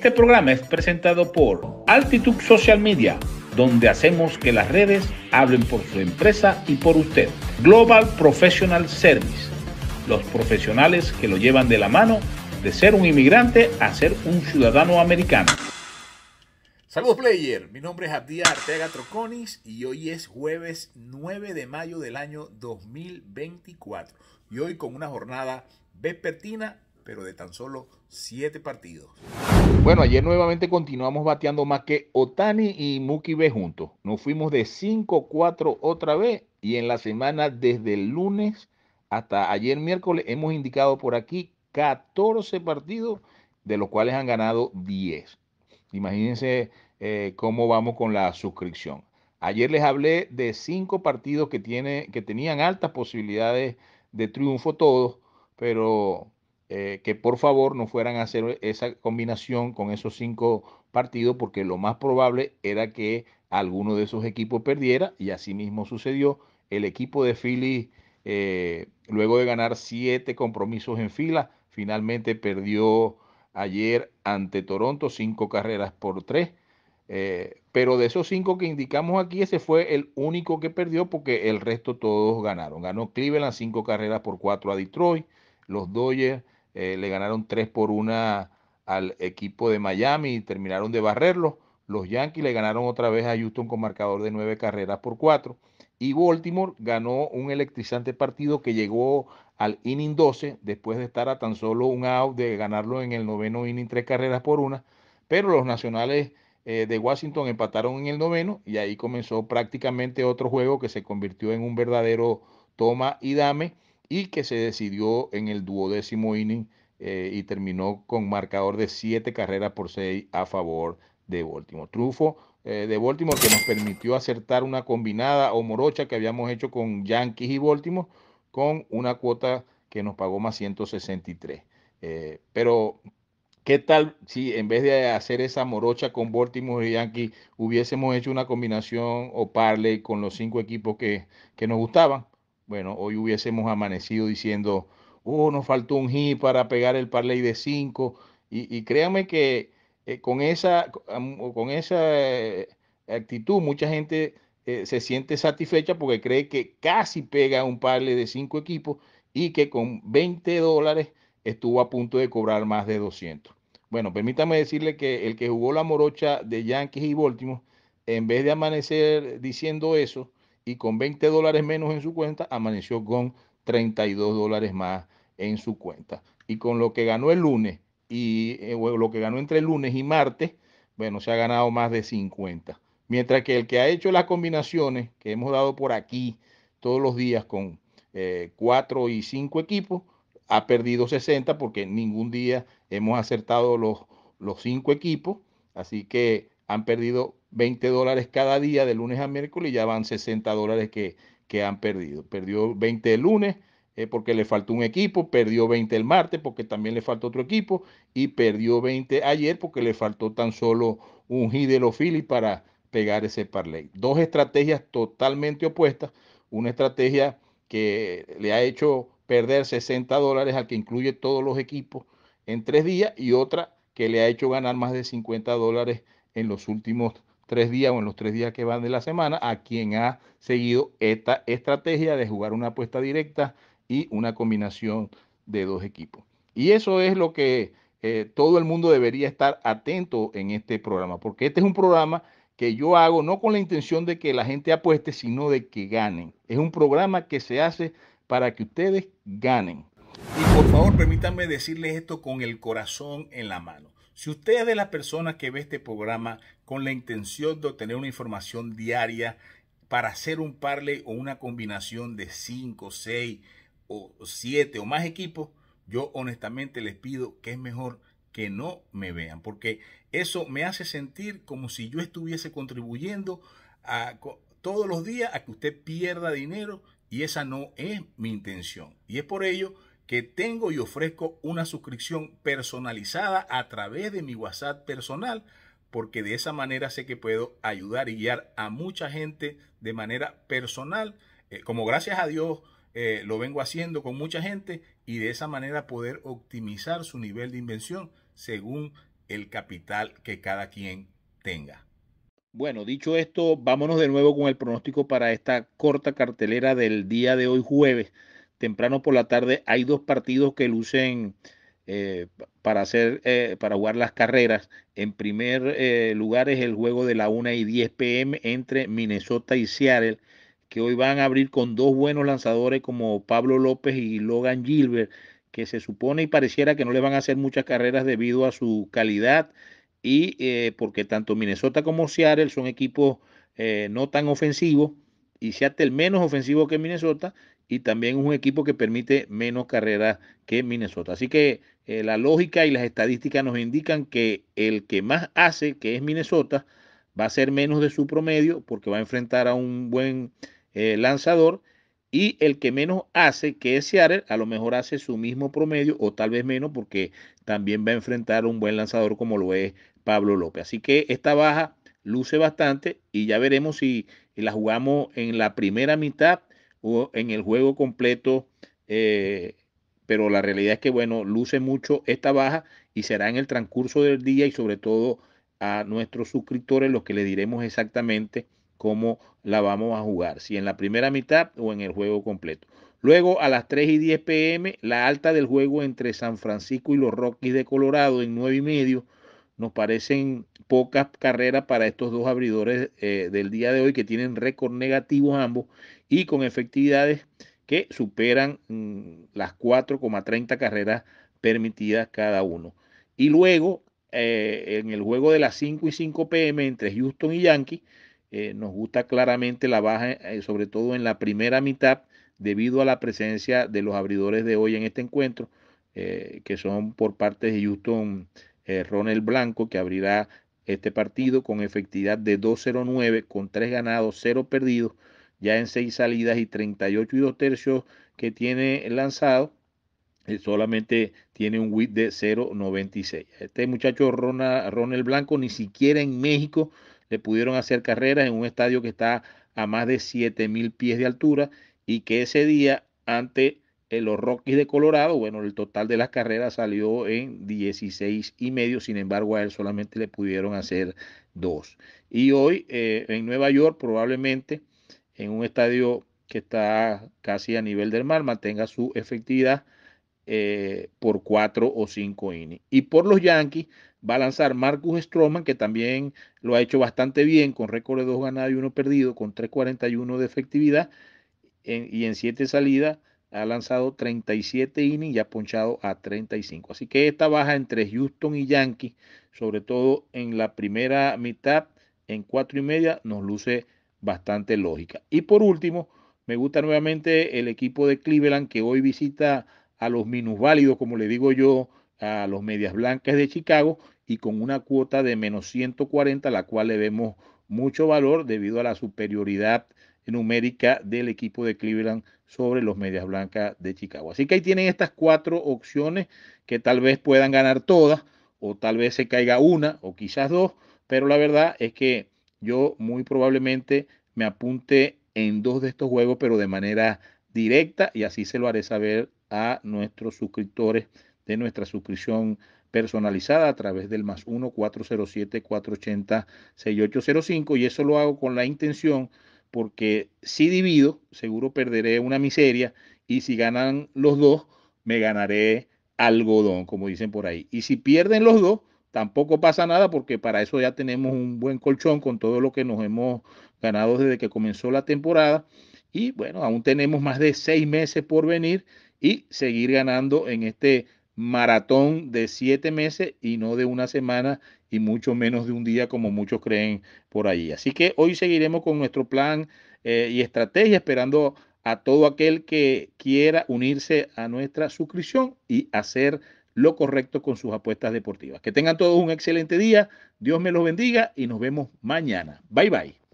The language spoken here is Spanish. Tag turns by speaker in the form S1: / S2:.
S1: Este programa es presentado por Altitude Social Media, donde hacemos que las redes hablen por su empresa y por usted. Global Professional Service, los profesionales que lo llevan de la mano de ser un inmigrante a ser un ciudadano americano. Saludos player, mi nombre es Abdi Arteaga Troconis y hoy es jueves 9 de mayo del año 2024 y hoy con una jornada vespertina pero de tan solo siete partidos. Bueno, ayer nuevamente continuamos bateando más que Otani y Muki B juntos. Nos fuimos de 5-4 otra vez y en la semana desde el lunes hasta ayer miércoles hemos indicado por aquí 14 partidos, de los cuales han ganado 10. Imagínense eh, cómo vamos con la suscripción. Ayer les hablé de cinco partidos que, tiene, que tenían altas posibilidades de triunfo todos, pero eh, que por favor no fueran a hacer esa combinación con esos cinco partidos porque lo más probable era que alguno de esos equipos perdiera y así mismo sucedió. El equipo de Philly, eh, luego de ganar siete compromisos en fila, finalmente perdió ayer ante Toronto cinco carreras por tres. Eh, pero de esos cinco que indicamos aquí, ese fue el único que perdió porque el resto todos ganaron. Ganó Cleveland cinco carreras por cuatro a Detroit, los Dodgers eh, le ganaron 3 por 1 al equipo de Miami y terminaron de barrerlo. Los Yankees le ganaron otra vez a Houston con marcador de 9 carreras por 4. Y Baltimore ganó un electrizante partido que llegó al inning 12 después de estar a tan solo un out de ganarlo en el noveno inning 3 carreras por 1. Pero los nacionales eh, de Washington empataron en el noveno y ahí comenzó prácticamente otro juego que se convirtió en un verdadero toma y dame y que se decidió en el duodécimo inning eh, y terminó con marcador de siete carreras por seis a favor de Baltimore. Trufo eh, de Baltimore que nos permitió acertar una combinada o morocha que habíamos hecho con Yankees y Baltimore con una cuota que nos pagó más 163. Eh, pero, ¿qué tal si en vez de hacer esa morocha con Baltimore y Yankees hubiésemos hecho una combinación o parley con los cinco equipos que nos gustaban? bueno, hoy hubiésemos amanecido diciendo, oh, nos faltó un hit para pegar el parlay de 5. Y, y, créanme que eh, con esa, con esa eh, actitud mucha gente eh, se siente satisfecha porque cree que casi pega un parlay de 5 equipos y que con 20 dólares estuvo a punto de cobrar más de 200. Bueno, permítame decirle que el que jugó la morocha de Yankees y Baltimore, en vez de amanecer diciendo eso, y con 20 dólares menos en su cuenta, amaneció con 32 dólares más en su cuenta. Y con lo que ganó el lunes y eh, lo que ganó entre lunes y martes, bueno, se ha ganado más de 50. Mientras que el que ha hecho las combinaciones que hemos dado por aquí todos los días con eh, cuatro y cinco equipos, ha perdido 60 porque ningún día hemos acertado los, los cinco equipos, así que han perdido 20 dólares cada día de lunes a miércoles y ya van 60 dólares que, han perdido. Perdió 20 el lunes eh, porque le faltó un equipo, perdió 20 el martes porque también le faltó otro equipo y perdió 20 ayer porque le faltó tan solo un hit de para pegar ese parlay. Dos estrategias totalmente opuestas. Una estrategia que le ha hecho perder 60 dólares al que incluye todos los equipos en tres días y otra que le ha hecho ganar más de 50 dólares en los últimos tres días o en los tres días que van de la semana a quien ha seguido esta estrategia de jugar una apuesta directa y una combinación de dos equipos. Y eso es lo que eh, todo el mundo debería estar atento en este programa, porque este es un programa que yo hago no con la intención de que la gente apueste, sino de que ganen. Es un programa que se hace para que ustedes ganen. Y por favor, permítanme decirles esto con el corazón en la mano. Si usted es de las personas que ve este programa con la intención de obtener una información diaria para hacer un parlay o una combinación de 5, 6 o 7 o más equipos, yo honestamente les pido que es mejor que no me vean, porque eso me hace sentir como si yo estuviese contribuyendo todos los días a que usted pierda dinero y esa no es mi intención. Y es por ello que tengo y ofrezco una suscripción personalizada a través de mi WhatsApp personal, porque de esa manera sé que puedo ayudar y guiar a mucha gente de manera personal, eh, como gracias a Dios eh, lo vengo haciendo con mucha gente, y de esa manera poder optimizar su nivel de invención según el capital que cada quien tenga. Bueno, dicho esto, vámonos de nuevo con el pronóstico para esta corta cartelera del día de hoy jueves temprano por la tarde hay dos partidos que lucen eh, para hacer eh, para jugar las carreras. En primer eh, lugar es el juego de la 1 y 10 pm entre Minnesota y Seattle, que hoy van a abrir con dos buenos lanzadores como Pablo López y Logan Gilbert, que se supone y pareciera que no le van a hacer muchas carreras debido a su calidad y porque tanto Minnesota como Seattle son equipos no tan ofensivos y Seattle menos ofensivo que Minnesota y también es un equipo que permite menos carreras que Minnesota. Así que eh, la lógica y las estadísticas nos indican que el que más hace, que es Minnesota, va a ser menos de su promedio porque va a enfrentar a un buen eh, lanzador. Y el que menos hace, que es Seattle, a lo mejor hace su mismo promedio o tal vez menos porque también va a enfrentar a un buen lanzador como lo es Pablo López. Así que esta baja luce bastante y ya veremos si la jugamos en la primera mitad en el juego completo, eh, pero la realidad es que, bueno, luce mucho esta baja y será en el transcurso del día y sobre todo a nuestros suscriptores los que le diremos exactamente cómo la vamos a jugar, si en la primera mitad o en el juego completo. Luego a las 3 y 10 pm, la alta del juego entre San Francisco y los Rockies de Colorado en 9 y medio nos parecen pocas carreras para estos dos abridores eh, del día de hoy que tienen récord negativos ambos y con efectividades que superan mm, las 4,30 carreras permitidas cada uno. Y luego, eh, en el juego de las 5 y 5 pm entre Houston y Yankee, eh, nos gusta claramente la baja, sobre todo en la primera mitad, debido a la presencia de los abridores de hoy en este encuentro, que son por parte de Houston. Ronald Blanco, que abrirá este partido con efectividad de 2.09 con 3 ganados, 0 perdidos, ya en 6 salidas y 38 y 2 tercios que tiene lanzado. Eh, solamente tiene un WIT de 0.96. Este muchacho Ronald Ronel Blanco ni siquiera en México le pudieron hacer carreras en un estadio que está a más de 7.000 pies de altura y que ese día ante los Rockies de Colorado, bueno, el total de las carreras salió en 16 y medio, sin embargo a él solamente le pudieron hacer dos. Y hoy eh, en Nueva York probablemente en un estadio que está casi a nivel del mar mantenga su efectividad eh, por cuatro o cinco innings. Y por los Yankees va a lanzar Marcus Stroman, que también lo ha hecho bastante bien, con récord de dos ganados y uno perdido, con 3.41 de efectividad y en siete salidas ha lanzado 37 innings y ha ponchado a 35. Así que esta baja entre Houston y Yankees, sobre todo en la primera mitad, en cuatro y media, nos luce bastante lógica. Y por último, me gusta nuevamente el equipo de Cleveland que hoy visita a los minusválidos, como le digo yo, a los medias blancas de Chicago y con una cuota de menos 140, la cual le vemos mucho valor debido a la superioridad numérica del equipo de Cleveland sobre los Medias Blancas de Chicago. Así que ahí tienen estas cuatro opciones que tal vez puedan ganar todas o tal vez se caiga una o quizás dos, pero la verdad es que yo muy probablemente me apunte en dos de estos juegos, pero de manera directa y así se lo haré saber a nuestros suscriptores de nuestra suscripción personalizada a través del más 1-407-480-6805 y eso lo hago con la intención porque si divido, seguro perderé una miseria, y si ganan los dos, me ganaré algodón, como dicen por ahí. Y si pierden los dos, tampoco pasa nada, porque para eso ya tenemos un buen colchón con todo lo que nos hemos ganado desde que comenzó la temporada. Y bueno, aún tenemos más de seis meses por venir y seguir ganando en este maratón de siete meses y no de una semana y mucho menos de un día como muchos creen por ahí. Así que hoy seguiremos con nuestro plan eh, y estrategia esperando a todo aquel que quiera unirse a nuestra suscripción y hacer lo correcto con sus apuestas deportivas. Que tengan todos un excelente día, Dios me los bendiga y nos vemos mañana. Bye bye.